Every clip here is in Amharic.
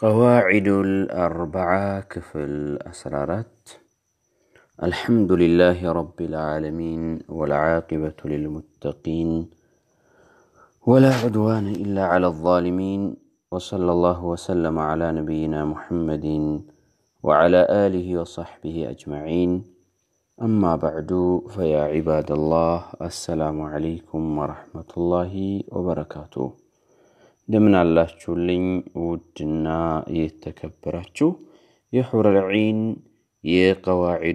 قواعد الأربعة كفل أسرارات الحمد لله رب العالمين والعاقبة للمتقين ولا عدوان إلا على الظالمين وصلى الله وسلم على نبينا محمد وعلى آله وصحبه أجمعين أما بعد فيا عباد الله السلام عليكم ورحمة الله وبركاته እንደምን አላችሁልኝ ውድና የተከበራችሁ የሑረል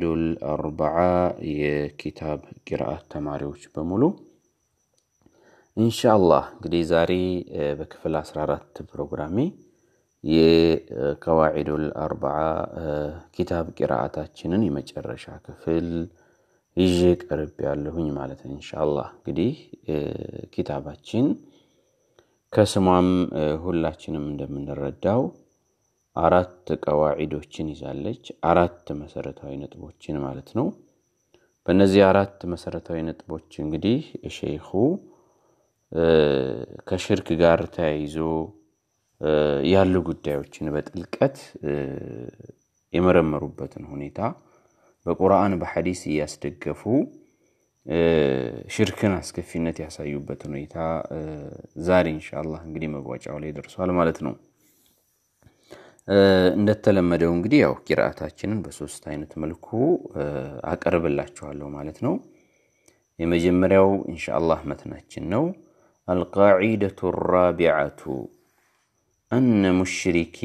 ዒን አርባዓ የኪታብ ቂርአት ተማሪዎች በሙሉ ኢንሻአላህ እንግዲህ ዛሬ በክፍል 14 ፕሮግራሜ የቀዋዒዱ አርበዓ ኪታብ ቂርአታችንን የመጨረሻ ክፍል ይዤ ቀርብ ያለሁኝ ማለት ነው። ኢንሻአላህ እንግዲህ ኪታባችን ከስሟም ሁላችንም እንደምንረዳው አራት ቀዋዒዶችን ይዛለች። አራት መሰረታዊ ነጥቦችን ማለት ነው። በእነዚህ አራት መሰረታዊ ነጥቦች እንግዲህ ሼኹ ከሽርክ ጋር ተያይዞ ያሉ ጉዳዮችን በጥልቀት የመረመሩበትን ሁኔታ በቁርአን በሐዲስ እያስደገፉ ሽርክን አስከፊነት ያሳዩበት ሁኔታ ዛሬ ኢንሻአላህ እንግዲህ መቋጫው ላይ ደርሷል ማለት ነው። እንደተለመደው እንግዲህ ያው ቂርአታችንን በሶስት አይነት መልኩ አቀርብላችኋለሁ ማለት ነው። የመጀመሪያው ኢንሻአላህ መትናችን ነው። አልቃዒደቱ ራቢዐቱ አነ ሙሽሪኪ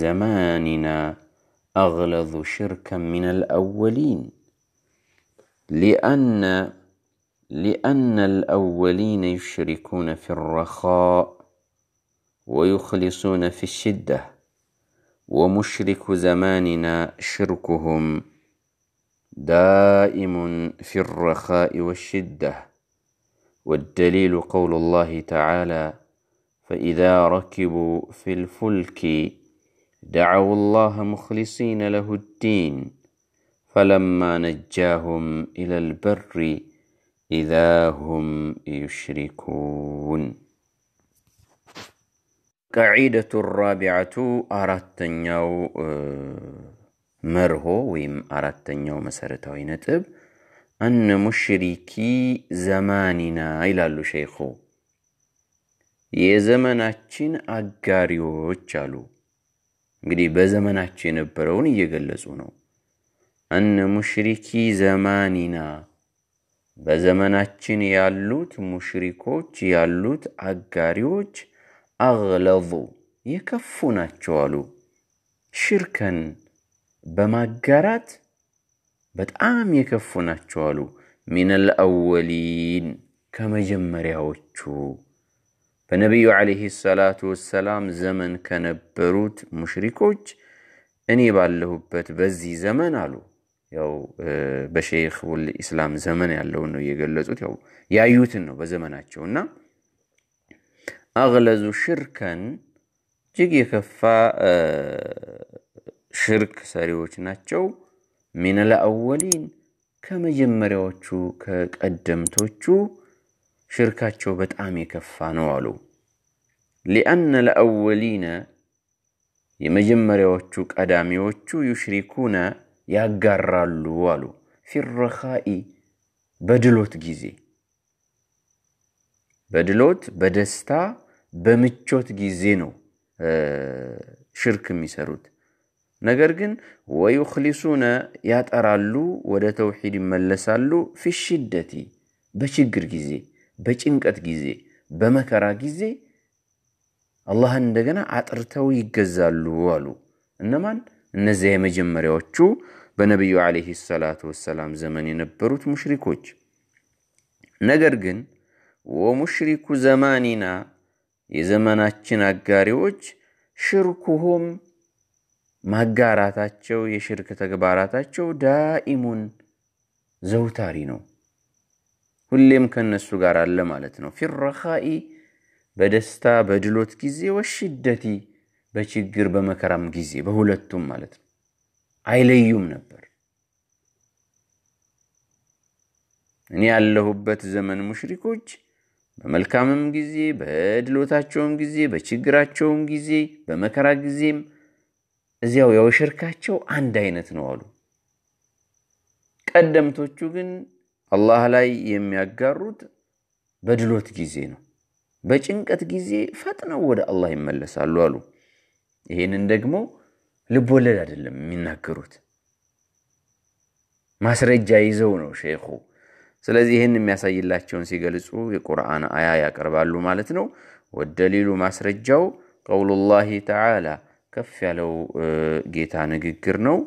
ዘማኒና አግለዙ ሽርከን ሚነል አወሊን ሊአነ لأن الأولين يشركون في الرخاء ويخلصون في الشدة ومشرك زماننا شركهم دائم في الرخاء والشدة والدليل قول الله تعالى فإذا ركبوا في الفلك دعوا الله مخلصين له الدين فلما نجاهم إلى البر ኢዛ ሁም ዩሽሪኩን። ቀዒደቱ ራቢዐቱ አራተኛው መርሆ ወይም አራተኛው መሰረታዊ ነጥብ አነ ሙሽሪኪ ዘማኒና ይላሉ ሸይኹ። የዘመናችን አጋሪዎች አሉ። እንግዲህ በዘመናችን የነበረውን እየገለጹ ነው። አነ ሙሽሪኪ ዘማኒና በዘመናችን ያሉት ሙሽሪኮች ያሉት አጋሪዎች አግለዙ የከፉ ናቸው አሉ። ሽርከን በማጋራት በጣም የከፉ ናቸው አሉ። ሚነል አወሊን ከመጀመሪያዎቹ በነቢዩ ዓለይሂ ሰላቱ ወሰላም ዘመን ከነበሩት ሙሽሪኮች እኔ ባለሁበት በዚህ ዘመን አሉ ያው በሼክ ውል ኢስላም ዘመን ያለውን ነው እየገለጹት። ያው ያዩትን ነው በዘመናቸው እና አግለዙ ሽርከን እጅግ የከፋ ሽርክ ሰሪዎች ናቸው። ሚነል ለአወሊን ከመጀመሪያዎቹ ከቀደምቶቹ ሽርካቸው በጣም የከፋ ነው አሉ። ሊአነ ለአወሊነ የመጀመሪያዎቹ ቀዳሚዎቹ ዩሽሪኩነ ያጋራሉ አሉ። ፊረኻኢ በድሎት ጊዜ በድሎት በደስታ በምቾት ጊዜ ነው ሽርክ የሚሰሩት። ነገር ግን ወዩክሊሱነ ያጠራሉ፣ ወደ ተውሒድ ይመለሳሉ። ፊሽደቲ በችግር ጊዜ፣ በጭንቀት ጊዜ፣ በመከራ ጊዜ አላህን እንደገና አጥርተው ይገዛሉ አሉ እነማን እነዚያ የመጀመሪያዎቹ በነቢዩ ዓለይሂ ሰላቱ ወሰላም ዘመን የነበሩት ሙሽሪኮች። ነገር ግን ወሙሽሪኩ ዘማኒና የዘመናችን አጋሪዎች ሽርኩሁም ማጋራታቸው የሽርክ ተግባራታቸው ዳኢሙን ዘውታሪ ነው። ሁሌም ከነሱ ጋር አለ ማለት ነው። ፊረኻኢ በደስታ በድሎት ጊዜ ወሽደቲ በችግር በመከራም ጊዜ በሁለቱም ማለት ነው አይለዩም ነበር። እኔ ያለሁበት ዘመን ሙሽሪኮች በመልካምም ጊዜ፣ በድሎታቸውም ጊዜ፣ በችግራቸውም ጊዜ፣ በመከራ ጊዜም እዚያው ያው ሽርካቸው አንድ አይነት ነው አሉ። ቀደምቶቹ ግን አላህ ላይ የሚያጋሩት በድሎት ጊዜ ነው። በጭንቀት ጊዜ ፈጥነው ወደ አላህ ይመለሳሉ አሉ። ይሄንን ደግሞ ልብ ወለድ አይደለም የሚናገሩት፣ ማስረጃ ይዘው ነው ሼኹ። ስለዚህ ይህን የሚያሳይላቸውን ሲገልጹ የቁርአን አያ ያቀርባሉ ማለት ነው። ወደሊሉ ማስረጃው ቀውሉላሂ ተዓላ ከፍ ያለው ጌታ ንግግር ነው።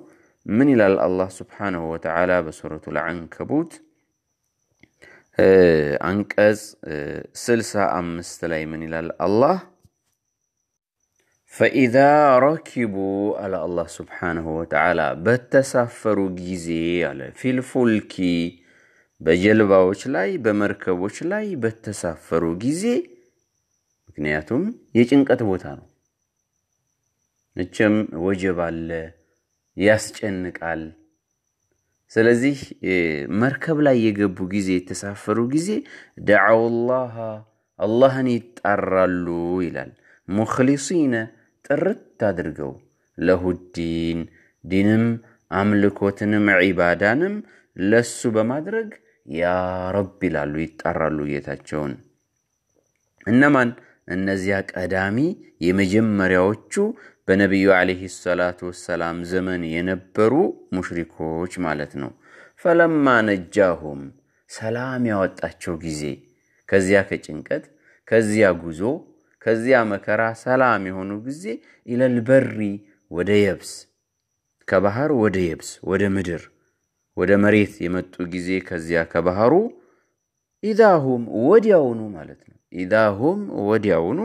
ምን ይላል አላህ ስብሓንሁ ወተዓላ በሱረቱ አንከቡት አንቀጽ ስልሳ አምስት ላይ ምን ይላል አላህ ፈኢዛ ረኪቡ አለ አላህ ስብሓንሁ ወተዓላ በተሳፈሩ ጊዜ አለ ፊልፉልኪ በጀልባዎች ላይ በመርከቦች ላይ በተሳፈሩ ጊዜ ምክንያቱም የጭንቀት ቦታ ነው። መቼም ወጀብ አለ፣ ያስጨንቃል። ስለዚህ መርከብ ላይ የገቡ ጊዜ የተሳፈሩ ጊዜ ደዓውላሃ አላህን ይጣራሉ ይላል ሙክሊሲነ ጥርት አድርገው ለሁድ ዲን ዲንም አምልኮትንም ዒባዳንም ለሱ በማድረግ ያ ረብ ይላሉ፣ ይጣራሉ ጌታቸውን። እነማን እነዚያ ቀዳሚ የመጀመሪያዎቹ በነቢዩ ዓለይሂ ሰላት ወሰላም ዘመን የነበሩ ሙሽሪኮች ማለት ነው። ፈለማ ነጃሁም ሰላም ያወጣቸው ጊዜ ከዚያ ከጭንቀት ከዚያ ጉዞ ከዚያ መከራ ሰላም የሆኑ ጊዜ ኢለል በሪ ወደ የብስ ከባህር ወደ የብስ ወደ ምድር ወደ መሬት የመጡ ጊዜ ከዚያ ከባህሩ ኢዛሁም ወዲያውኑ ማለት ነው። ኢዛሁም ወዲያውኑ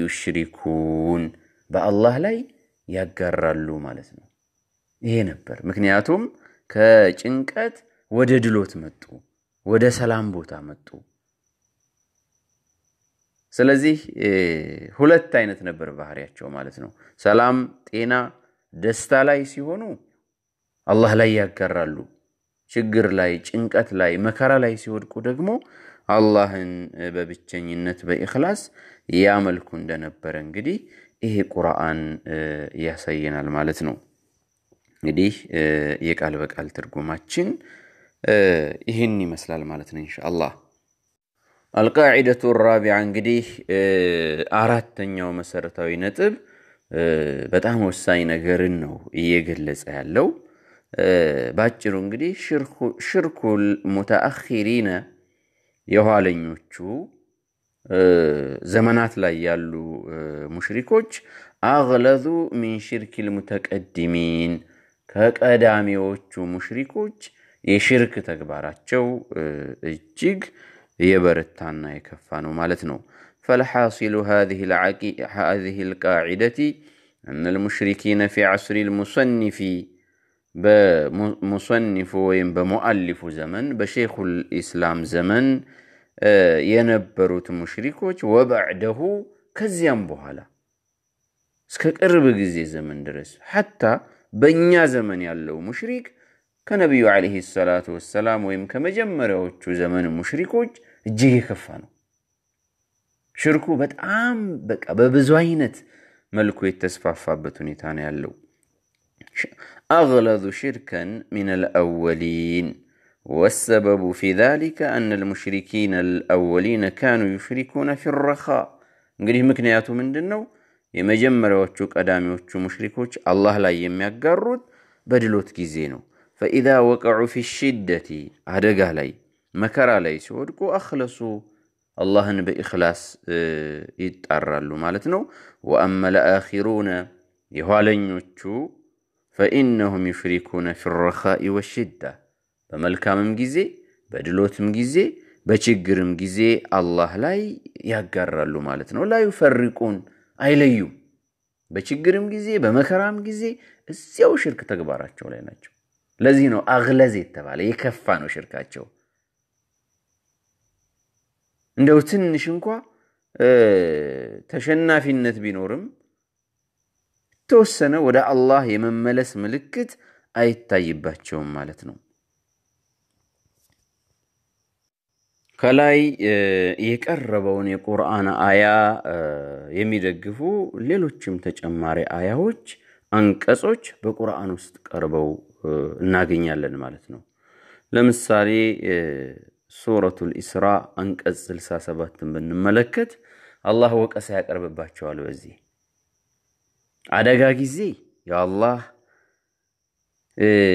ዩሽሪኩን በአላህ ላይ ያጋራሉ ማለት ነው። ይሄ ነበር። ምክንያቱም ከጭንቀት ወደ ድሎት መጡ፣ ወደ ሰላም ቦታ መጡ። ስለዚህ ሁለት አይነት ነበር ባህሪያቸው ማለት ነው። ሰላም፣ ጤና፣ ደስታ ላይ ሲሆኑ አላህ ላይ ያጋራሉ። ችግር ላይ፣ ጭንቀት ላይ፣ መከራ ላይ ሲወድቁ ደግሞ አላህን በብቸኝነት በእክላስ ያመልኩ እንደነበረ እንግዲህ ይሄ ቁርአን ያሳየናል ማለት ነው። እንግዲህ የቃል በቃል ትርጉማችን ይህን ይመስላል ማለት ነው ኢንሻአላህ። አልቃዒደቱ ራቢዓ እንግዲህ አራተኛው መሰረታዊ ነጥብ በጣም ወሳኝ ነገርን ነው እየገለጸ ያለው። ባጭሩ እንግዲህ ሽርኩል ሙተአኪሪነ የኋለኞቹ ዘመናት ላይ ያሉ ሙሽሪኮች አግለዙ ሚን ሽርክ ሙተቀድሚን ከቀዳሚዎቹ ሙሽሪኮች የሽርክ ተግባራቸው እጅግ يبرت عنا يكفان مالتنو فالحاصل هذه العقي... هذه القاعدة أن المشركين في عصر المصنف بمصنف وين بمؤلف زمن بشيخ الإسلام زمن آه، ينبروت مشركوش وبعده كزيان بوهالا سكك اربق زي زمن درس حتى بنيا زمن يالو مشرك كنبي عليه الصلاة والسلام ويم كما جمره زمن مشركوش እጅግ የከፋ ነው። ሽርኩ በጣም በቃ በብዙ አይነት መልኩ የተስፋፋበት ሁኔታ ነው ያለው። أغلظ شركا من الأولين والسبب في ذلك أن المشركين الأولين كانوا يشركون في الرخاء እንግዲህ ምክንያቱ ምንድን ነው? የመጀመሪያዎቹ ቀዳሚዎቹ ሙሽሪኮች አላህ ላይ የሚያጋሩት በድሎት ጊዜ ነው። فإذا وقعوا في الشدة አደጋ ላይ መከራ ላይ ሲወድቁ አክለሱ አላህን በኢኽላስ ይጣራሉ ማለት ነው። ወአመ ለአኺሩነ የኋለኞቹ ፈኢነሁም ዩሽሪኩነ ፊረኻኢ ወሽዳ በመልካምም ጊዜ በድሎትም ጊዜ በችግርም ጊዜ አላህ ላይ ያጋራሉ ማለት ነው። ላ ዩፈሪቁን አይለዩም። በችግርም ጊዜ በመከራም ጊዜ እዚያው ሽርክ ተግባራቸው ላይ ናቸው። ለዚህ ነው አግለዝ የተባለ የከፋ ነው ሽርካቸው። እንደው ትንሽ እንኳ ተሸናፊነት ቢኖርም የተወሰነ ወደ አላህ የመመለስ ምልክት አይታይባቸውም ማለት ነው። ከላይ የቀረበውን የቁርአን አያ የሚደግፉ ሌሎችም ተጨማሪ አያዎች፣ አንቀጾች በቁርአን ውስጥ ቀርበው እናገኛለን ማለት ነው። ለምሳሌ ሱረቱል ኢስራ አንቀጽ 67 ብንመለከት አላህ ወቀሳ ያቀርብባቸዋል። በዚህ አደጋ ጊዜ የአላህ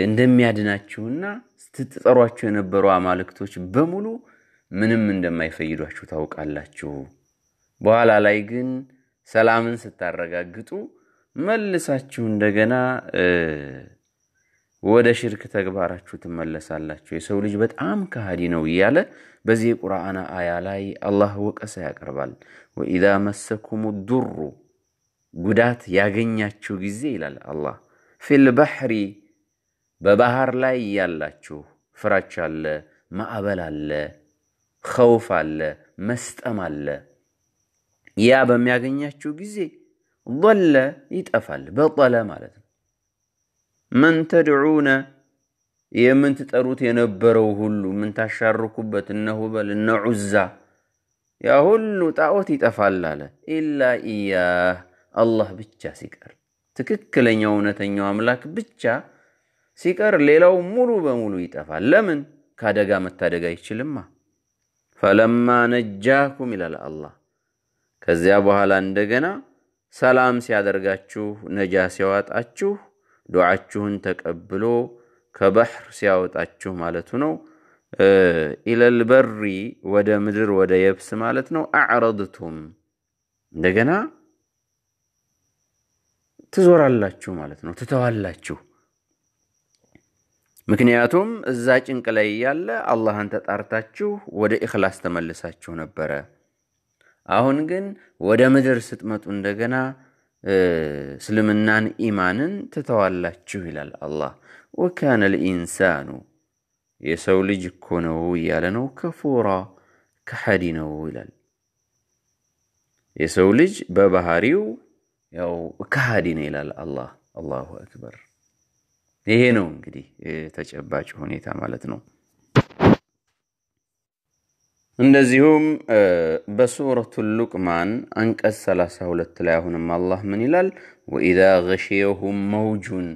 እንደሚያድናችሁና ስትጠሯቸው የነበሩ አማልክቶች በሙሉ ምንም እንደማይፈይዷችሁ ታውቃላችሁ። በኋላ ላይ ግን ሰላምን ስታረጋግጡ መልሳችሁ እንደገና ወደ ሽርክ ተግባራችሁ ትመለሳላችሁ፣ የሰው ልጅ በጣም ከሃዲ ነው እያለ በዚህ የቁርአን አያ ላይ አላህ ወቀሳ ያቀርባል። ወኢዛ መሰኩሙ ዱሩ ጉዳት ያገኛችሁ ጊዜ ይላል አላህ ፊል ባህሪ በባህር ላይ ያላችሁ ፍራች አለ፣ ማዕበል አለ፣ ኸውፍ አለ፣ መስጠም አለ። ያ በሚያገኛችሁ ጊዜ ለ ይጠፋል፣ በጠለ ማለት ነው መን ተድዑነ የምትጠሩት የነበረው ሁሉ የምንታሻርኩበት እነ ሁበል እነ ዑዛ ያ ሁሉ ጣዖት ይጠፋል አለ። ኢላ ኢያህ አላህ ብቻ ሲቀር ትክክለኛው እውነተኛው አምላክ ብቻ ሲቀር ሌላው ሙሉ በሙሉ ይጠፋል። ለምን? ከአደጋ መታደግ አይችልማ። ፈለማ ነጃኩም ይላል አላህ። ከዚያ በኋላ እንደገና ሰላም ሲያደርጋችሁ፣ ነጃ ሲያዋጣችሁ ዱዓችሁን ተቀብሎ ከባሕር ሲያወጣችሁ ማለቱ ነው። ኢለል በሪ ወደ ምድር ወደ የብስ ማለት ነው። አዕረድቱም እንደገና ትዞራላችሁ ማለት ነው፣ ትተዋላችሁ። ምክንያቱም እዛ ጭንቅ ላይ ያለ አላህን ተጣርታችሁ ወደ ኢኽላስ ተመልሳችሁ ነበረ። አሁን ግን ወደ ምድር ስትመጡ እንደገና እስልምናን ኢማንን ትተዋላችሁ ይላል አላህ። ወካነ ልኢንሳኑ የሰው ልጅ እኮ ነው እያለ ነው። ከፉራ ከሐዲ ነው ይላል። የሰው ልጅ በባህሪው ያው ከሃዲ ነው ይላል አላህ። አላሁ አክበር። ይሄ ነው እንግዲህ ተጨባጭ ሁኔታ ማለት ነው። እንደዚሁም በሱረቱ ሉቅማን አንቀጽ 32 ላይ አሁንም አላህ ምን ይላል? ወኢዛ ገሽየሁም መውጁን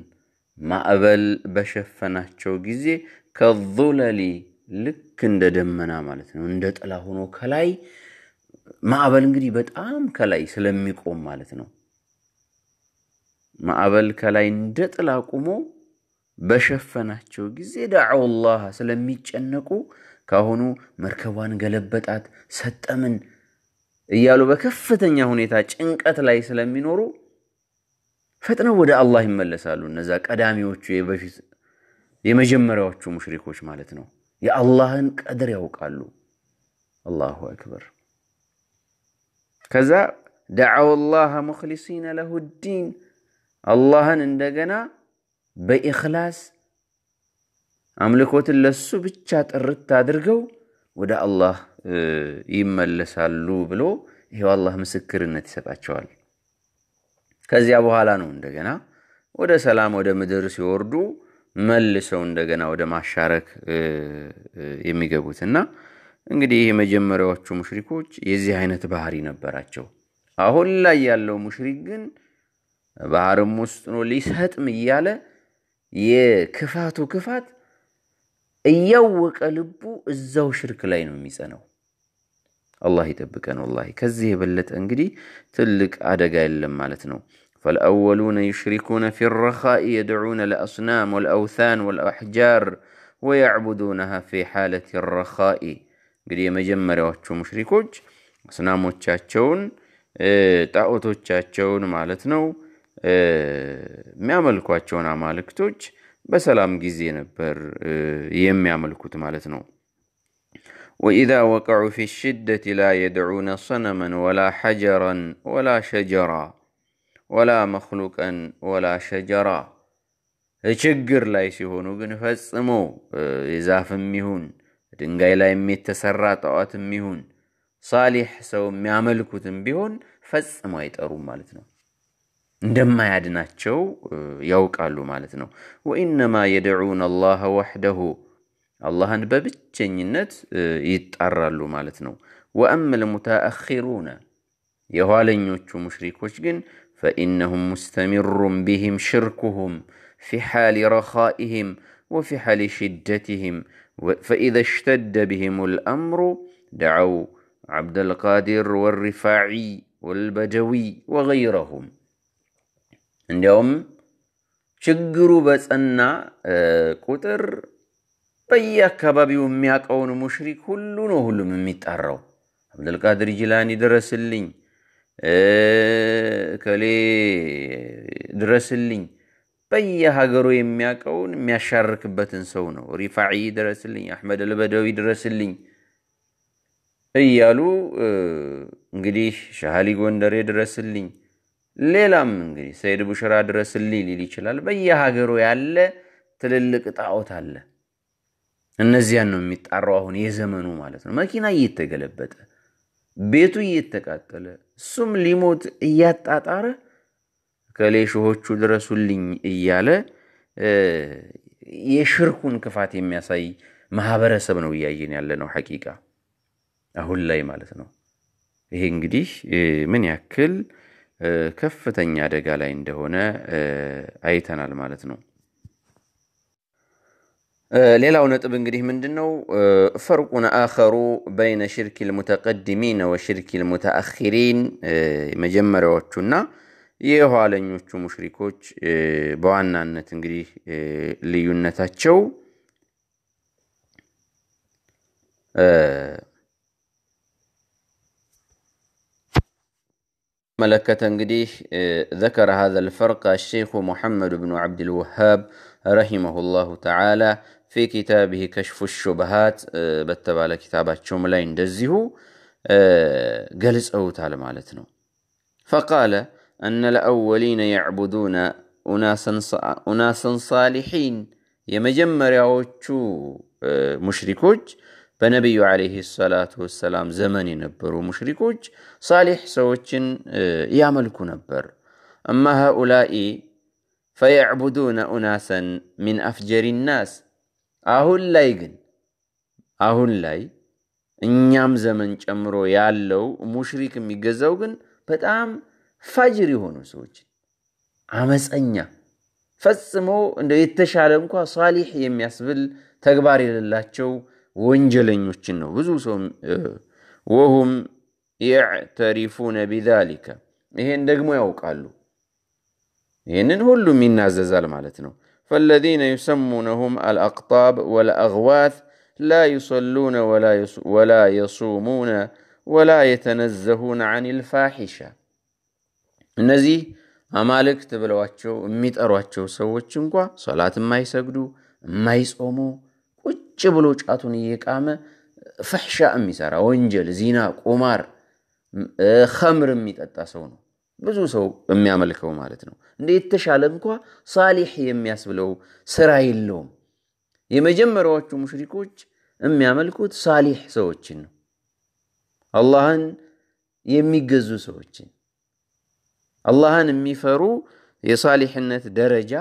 ማዕበል በሸፈናቸው ጊዜ ከዙለሊ ልክ እንደ ደመና ማለት ነው፣ እንደ ጥላ ሆኖ ከላይ ማዕበል እንግዲህ በጣም ከላይ ስለሚቆም ማለት ነው። ማዕበል ከላይ እንደ ጥላ ቁሞ በሸፈናቸው ጊዜ ዳዓው ስለሚጨነቁ ካሁኑ መርከቧን ገለበጣት፣ ሰጠምን እያሉ በከፍተኛ ሁኔታ ጭንቀት ላይ ስለሚኖሩ ፈጥነው ወደ አላህ ይመለሳሉ። እነዛ ቀዳሚዎቹ የበፊት የመጀመሪያዎቹ ሙሽሪኮች ማለት ነው። የአላህን ቀድር ያውቃሉ። አላሁ አክበር። ከዛ ደዓው ላህ ሙክሊሲነ ለሁዲን አላህን እንደገና በኢኽላስ አምልኮትን ለሱ ብቻ ጥርት አድርገው ወደ አላህ ይመለሳሉ ብሎ ይሄው አላህ ምስክርነት ይሰጣቸዋል። ከዚያ በኋላ ነው እንደገና ወደ ሰላም ወደ ምድር ሲወርዱ መልሰው እንደገና ወደ ማሻረክ የሚገቡት እና እንግዲህ የመጀመሪያዎቹ ሙሽሪኮች የዚህ አይነት ባህሪ ነበራቸው። አሁን ላይ ያለው ሙሽሪክ ግን ባህርም ውስጥ ነው ሊሰጥም እያለ የክፋቱ ክፋት እያወቀ ልቡ እዛው ሽርክ ላይ ነው የሚጸነው። አላህ ይጠብቀን። ወላሂ ከዚህ የበለጠ እንግዲህ ትልቅ አደጋ የለም ማለት ነው። ፈልአወሉነ ዩሽሪኩነ ፊ ረኻኢ የድዑነ ለአስናም ወልአውታን ወልአሕጃር ወያዕቡዱነሃ ፊ ሓለት ረኻኢ። እንግዲህ የመጀመሪያዎቹ ሙሽሪኮች አስናሞቻቸውን ጣዖቶቻቸውን ማለት ነው የሚያመልኳቸውን አማልክቶች በሰላም ጊዜ ነበር የሚያመልኩት ማለት ነው። ወኢዛ ወቀዑ ፊ ሽደት ላ የድዑነ ሰነመን ወላ ሐጀረን ወላ ሸጀራ ወላ መክሉቀን ወላ ሸጀራ። ችግር ላይ ሲሆኑ ግን ፈጽሞ የዛፍም ይሁን ድንጋይ ላይ የተሰራ ጣዖትም ይሁን ሳሊሕ ሰው የሚያመልኩትም ቢሆን ፈጽሞ አይጠሩም ማለት ነው። عندما يدناتشو يوك ألو مالتنا وإنما يدعون الله وحده الله ببتشن ينت يتقرر ألو مالتنا وأما المتأخرون يهالن يوتشو مشريك وشجن فإنهم مستمر بهم شركهم في حال رخائهم وفي حال شدتهم فإذا اشتد بهم الأمر دعوا عبد القادر والرفاعي والبجوي وغيرهم እንዲያውም ችግሩ በጸና ቁጥር በየአካባቢው የሚያውቀውን ሙሽሪክ ሁሉ ነው ሁሉም የሚጣራው። አብደልቃድር ጅላኒ ድረስልኝ፣ ከሌ ድረስልኝ። በየሀገሩ የሚያውቀውን የሚያሻርክበትን ሰው ነው። ሪፋዒ ድረስልኝ፣ አሕመድ አልበደዊ ድረስልኝ እያሉ እንግዲህ ሻሃሊ ጎንደሬ ድረስልኝ ሌላም እንግዲህ ሰይድ ቡሽራ ድረስልኝ ሊል ይችላል። በየሀገሩ ያለ ትልልቅ ጣዖት አለ። እነዚያን ነው የሚጣራው አሁን የዘመኑ ማለት ነው። መኪና እየተገለበጠ ቤቱ እየተቃጠለ እሱም ሊሞት እያጣጣረ ከሌ ሾሆቹ ድረሱልኝ እያለ የሽርኩን ክፋት የሚያሳይ ማህበረሰብ ነው እያየን ያለ ነው ሐቂቃ አሁን ላይ ማለት ነው። ይሄ እንግዲህ ምን ያክል ከፍተኛ አደጋ ላይ እንደሆነ አይተናል ማለት ነው። ሌላው ነጥብ እንግዲህ ምንድን ነው ፈርቁን አኸሩ በይነ ሽርክ ልሙተቀድሚን ወሽርክ ልሙተአኪሪን መጀመሪያዎቹና የኋለኞቹ ሙሽሪኮች በዋናነት እንግዲህ ልዩነታቸው ملكة قديه آه، ذكر هذا الفرق الشيخ محمد بن عبد الوهاب رحمه الله تعالى في كتابه كشف الشبهات آه، بتب على كتابات شملا يندزه آه، قلص أوت على مالتنا فقال أن الأولين يعبدون أناسا, أناسا صالحين የመጀመሪያዎቹ مشركوج በነቢዩ ዓለይሂ ሰላቱ ወሰላም ዘመን የነበሩ ሙሽሪኮች ሳሌሕ ሰዎችን ያመልኩ ነበር። እማ ሃኡላኢ ፈየዕቡዱነ ኡናሰን ሚን አፍጀሪ ናስ። አሁን ላይ ግን አሁን ላይ እኛም ዘመን ጨምሮ ያለው ሙሽሪክ የሚገዛው ግን በጣም ፋጅር የሆኑ ሰዎችን አመፀኛ ፈጽሞ እንደ የተሻለ እንኳ ሳሊሕ የሚያስብል ተግባር የሌላቸው ونجلينو تشنو بزوسهم وهم يعترفون بذلك إهن دقمو يوكالو إهن نهلو من نازل مالتنو فالذين يسمونهم الأقطاب والأغواث لا يصلون ولا, يص... ولا يصومون ولا يتنزهون عن الفاحشة نزي أمالك تبلواتشو ميت أرواتشو سووتشنكوا صلاة ما يسجدو ما يصومو ቁጭ ብሎ ጫቱን እየቃመ ፈሕሻ የሚሰራ ወንጀል፣ ዚና፣ ቁማር፣ ከምር የሚጠጣ ሰው ነው ብዙ ሰው የሚያመልከው ማለት ነው። እንደ የተሻለ እንኳ ሳሊሕ የሚያስብለው ስራ የለውም። የመጀመሪያዎቹ ሙሽሪኮች የሚያመልኩት ሳሊሕ ሰዎችን ነው፣ አላህን የሚገዙ ሰዎችን፣ አላህን የሚፈሩ የሳሊሕነት ደረጃ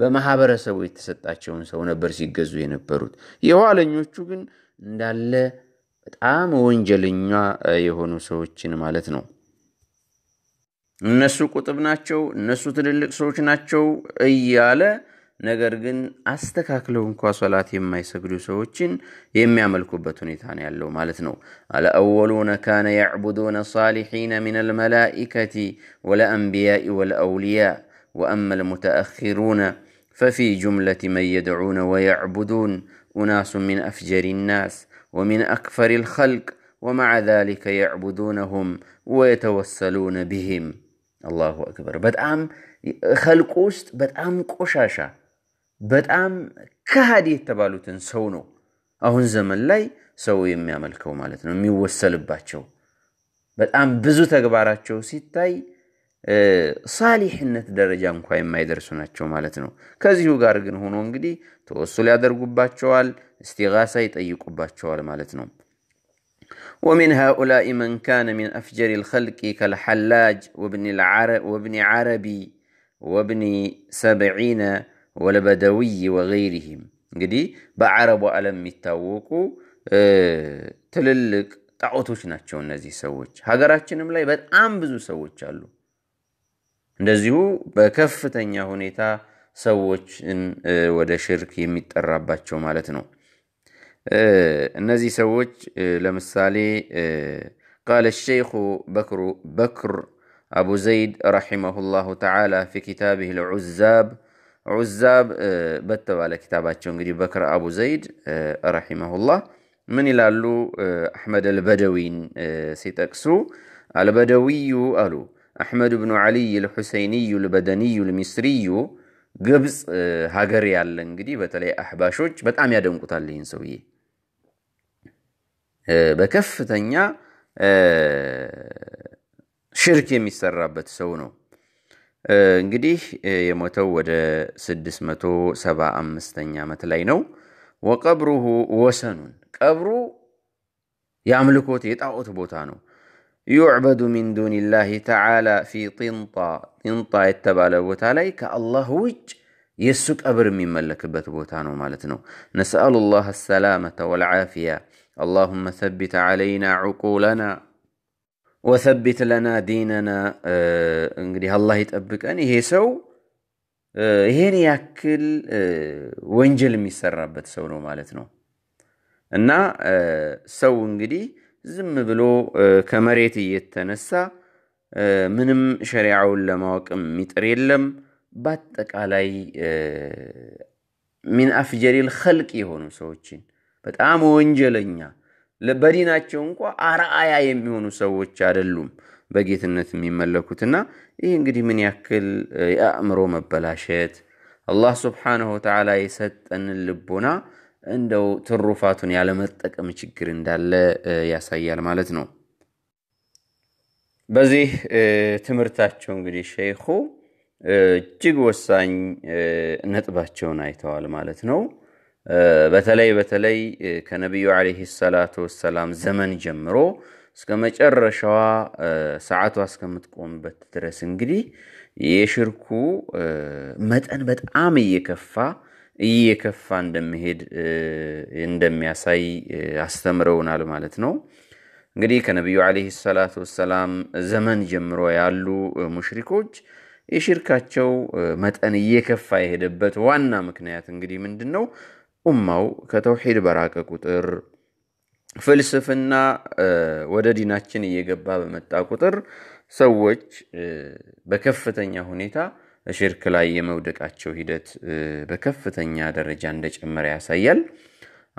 በማህበረሰቡ የተሰጣቸውን ሰው ነበር ሲገዙ የነበሩት። የኋለኞቹ ግን እንዳለ በጣም ወንጀለኛ የሆኑ ሰዎችን ማለት ነው። እነሱ ቁጥብ ናቸው፣ እነሱ ትልልቅ ሰዎች ናቸው እያለ ነገር ግን አስተካክለው እንኳ ሶላት የማይሰግዱ ሰዎችን የሚያመልኩበት ሁኔታ ነው ያለው ማለት ነው። አልአወሉነ ካነ ያዕቡዱነ ሳሊሒነ ሚነል መላኢከቲ ወለአንቢያኢ ወለአውልያ وأما المتأخرون ففي جملة من يدعون ويعبدون أناس من أفجر الناس ومن أكفر الخلق ومع ذلك يعبدونهم ويتوسلون بهم አላሁ አክበር በጣም ከልቁ ውስጥ بدأم ቆሻሻ በጣም ከሃዲ የተባሉትን ሰው ነው አሁን ዘመን ላይ ሰው የሚያመልከው ማለት ነው የሚወሰልባቸው በጣም ብዙ ተግባራቸው ሲታይ ሳሊሕነት ደረጃ እንኳ የማይደርሱ ናቸው ማለት ነው። ከዚሁ ጋር ግን ሆኖ እንግዲህ ተወሱል ያደርጉባቸዋል፣ እስቲጋሳ ይጠይቁባቸዋል ማለት ነው። ومن هؤلاء من كان من أفجر الخلق كالحلاج وابن, وابن عربي وابن سبعين والبدوي እንግዲህ በአረቡ ዓለም የሚታወቁ ትልልቅ ጣዖቶች ናቸው እነዚህ ሰዎች። ሀገራችንም ላይ በጣም ብዙ ሰዎች አሉ። እንደዚሁ በከፍተኛ ሁኔታ ሰዎችን ወደ ሽርክ የሚጠራባቸው ማለት ነው። እነዚህ ሰዎች ለምሳሌ ቃለ ሸይኹ በክር አቡ ዘይድ ረሒመሁላሁ ተዓላ ፊ ኪታብህ ልዑዛብ ዑዛብ በተባለ ኪታባቸው እንግዲህ በክር አቡ ዘይድ ረሒመሁላህ ምን ይላሉ? አሕመድ አልበደዊን ሲጠቅሱ አልበደዊዩ አሉ አሕመድ ብኑ ዓልይ ልሑሰይንዩ ልበደንዩ ልሚስሪዩ ግብፅ ሀገር ያለ እንግዲህ በተለይ አሕባሾች በጣም ያደንቁታል ይህን ሰውዬ በከፍተኛ ሽርክ የሚሰራበት ሰው ነው። እንግዲህ የሞተው ወደ 675ኛ ዓመት ላይ ነው። ወቀብሩሁ ወሰኑን ቀብሩ የአምልኮት የጣዖት ቦታ ነው። ዩዕበዱ ሚን ዱንላህ ተዓላ ፊ ጢንጣ ጢንጣ የተባለ ቦታ ላይ ከአላህ ውጭ የእሱ ቀብር የሚመለክበት ቦታ ነው ማለት ነው። ነስአሉ ላህ አሰላመተ ወልዓፊያ አላሁመ ሰቢት ዓለይና ዕቁለና ወሰቢት ለና ዲነና። እንግዲህ አላህ ይጠብቀን። ይሄ ሰው ይሄን ያክል ወንጀል የሚሰራበት ሰው ነው ማለት ነው እና ሰው እንግዲህ ዝም ብሎ ከመሬት እየተነሳ ምንም ሸሪዓውን ለማወቅም ሚጥር የለም። በአጠቃላይ ሚን አፍጀሪል ኸልቅ የሆኑ ሰዎችን በጣም ወንጀለኛ በዲናቸው እንኳ አርአያ የሚሆኑ ሰዎች አይደሉም በጌትነት የሚመለኩትና ይህ እንግዲህ ምን ያክል የአእምሮ መበላሸት አላህ ስብሓንሁ ወተዓላ የሰጠንን ልቦና እንደው ትሩፋቱን ያለመጠቀም ችግር እንዳለ ያሳያል ማለት ነው። በዚህ ትምህርታቸው እንግዲህ ሸይኹ እጅግ ወሳኝ ነጥባቸውን አይተዋል ማለት ነው። በተለይ በተለይ ከነቢዩ ዓለይሂ ሰላቱ ወሰላም ዘመን ጀምሮ እስከ መጨረሻዋ ሰዓቷ እስከምትቆምበት ድረስ እንግዲህ የሽርኩ መጠን በጣም እየከፋ እየከፋ እንደሚሄድ እንደሚያሳይ አስተምረውናል ማለት ነው። እንግዲህ ከነቢዩ ዓለይሂ ሰላት ወሰላም ዘመን ጀምሮ ያሉ ሙሽሪኮች የሽርካቸው መጠን እየከፋ የሄደበት ዋና ምክንያት እንግዲህ ምንድን ነው? ኡማው ከተውሒድ በራቀ ቁጥር ፍልስፍና ወደ ዲናችን እየገባ በመጣ ቁጥር ሰዎች በከፍተኛ ሁኔታ ሽርክ ላይ የመውደቃቸው ሂደት በከፍተኛ ደረጃ እንደጨመረ ያሳያል።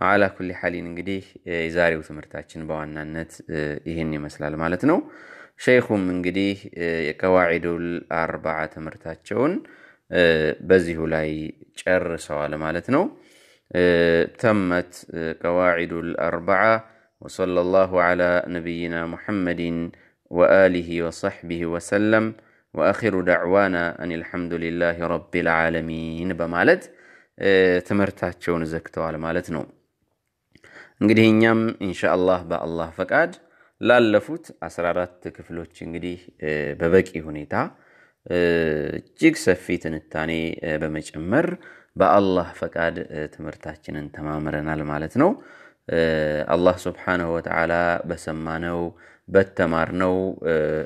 አላ ኩል ሐሊን እንግዲህ የዛሬው ትምህርታችን በዋናነት ይህን ይመስላል ማለት ነው። ሸይኹም እንግዲህ የቀዋዒዱል አርባዓ ትምህርታቸውን በዚሁ ላይ ጨርሰዋል ማለት ነው። ተመት ቀዋዒዱል አርባዓ ወሰለላሁ ዓላ ነብይና ሙሐመድን ወአሊሂ ወሰሕቢሂ ወሰለም ወአኪሩ ዳዕዋና አን ልሐምዱሊላህ ረቢል ዓለሚን በማለት ትምህርታቸውን ዘግተዋል ማለት ነው። እንግዲህ እኛም እንሻአላህ በአላህ ፈቃድ ላለፉት 14 ክፍሎች እንግዲህ በበቂ ሁኔታ እጅግ ሰፊ ትንታኔ በመጨመር በአላህ ፈቃድ ትምህርታችንን ተማምረናል ማለት ነው። አላህ ስብሓነሁ ወተዓላ በሰማነው በተማር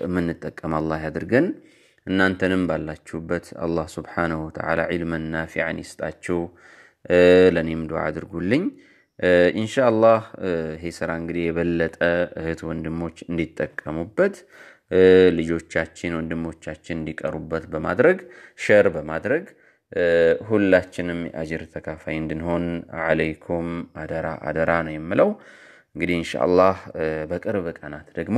የምንጠቀም አላህ ያድርገን። እናንተንም ባላችሁበት አላህ ስብሓነሁ ወተዓላ ዒልመን ናፊዐን ይስጣችሁ። ለእኔም ዱዓ አድርጉልኝ። ኢንሻአላህ ይሄ ስራ እንግዲህ የበለጠ እህት ወንድሞች እንዲጠቀሙበት ልጆቻችን ወንድሞቻችን እንዲቀሩበት በማድረግ ሸር በማድረግ ሁላችንም የአጅር ተካፋይ እንድንሆን አለይኩም አደራ አደራ ነው የምለው። እንግዲህ እንሻአላህ በቅርብ ቀናት ደግሞ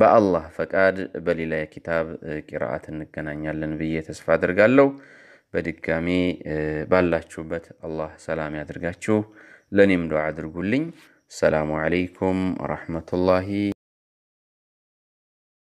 በአላህ ፈቃድ በሌላ የኪታብ ቂራአት እንገናኛለን ብዬ ተስፋ አድርጋለሁ። በድጋሚ ባላችሁበት አላህ ሰላም ያድርጋችሁ። ለእኔም ዱዓ አድርጉልኝ። ሰላሙ አለይኩም ወረሕመቱላሂ